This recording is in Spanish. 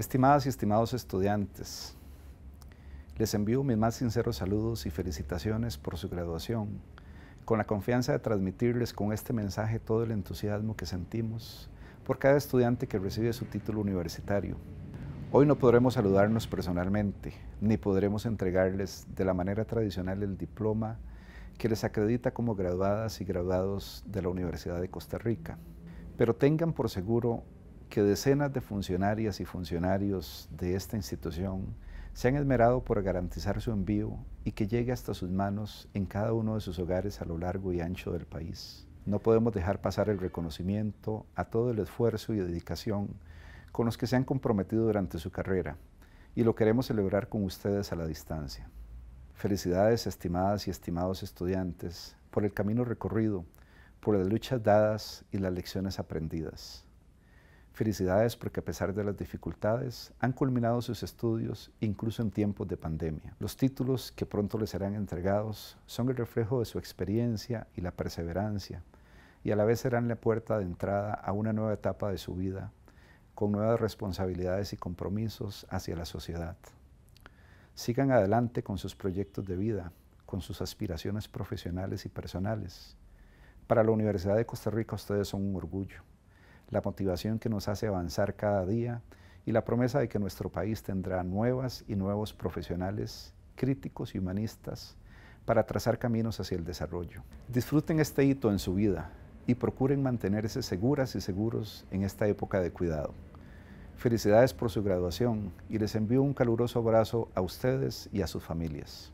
Estimadas y estimados estudiantes, les envío mis más sinceros saludos y felicitaciones por su graduación, con la confianza de transmitirles con este mensaje todo el entusiasmo que sentimos por cada estudiante que recibe su título universitario. Hoy no podremos saludarnos personalmente, ni podremos entregarles de la manera tradicional el diploma que les acredita como graduadas y graduados de la Universidad de Costa Rica. Pero tengan por seguro que decenas de funcionarias y funcionarios de esta institución se han esmerado por garantizar su envío y que llegue hasta sus manos en cada uno de sus hogares a lo largo y ancho del país. No podemos dejar pasar el reconocimiento a todo el esfuerzo y dedicación con los que se han comprometido durante su carrera y lo queremos celebrar con ustedes a la distancia. Felicidades estimadas y estimados estudiantes por el camino recorrido, por las luchas dadas y las lecciones aprendidas. Felicidades porque a pesar de las dificultades han culminado sus estudios incluso en tiempos de pandemia. Los títulos que pronto les serán entregados son el reflejo de su experiencia y la perseverancia y a la vez serán la puerta de entrada a una nueva etapa de su vida con nuevas responsabilidades y compromisos hacia la sociedad. Sigan adelante con sus proyectos de vida, con sus aspiraciones profesionales y personales. Para la Universidad de Costa Rica ustedes son un orgullo la motivación que nos hace avanzar cada día y la promesa de que nuestro país tendrá nuevas y nuevos profesionales, críticos y humanistas para trazar caminos hacia el desarrollo. Disfruten este hito en su vida y procuren mantenerse seguras y seguros en esta época de cuidado. Felicidades por su graduación y les envío un caluroso abrazo a ustedes y a sus familias.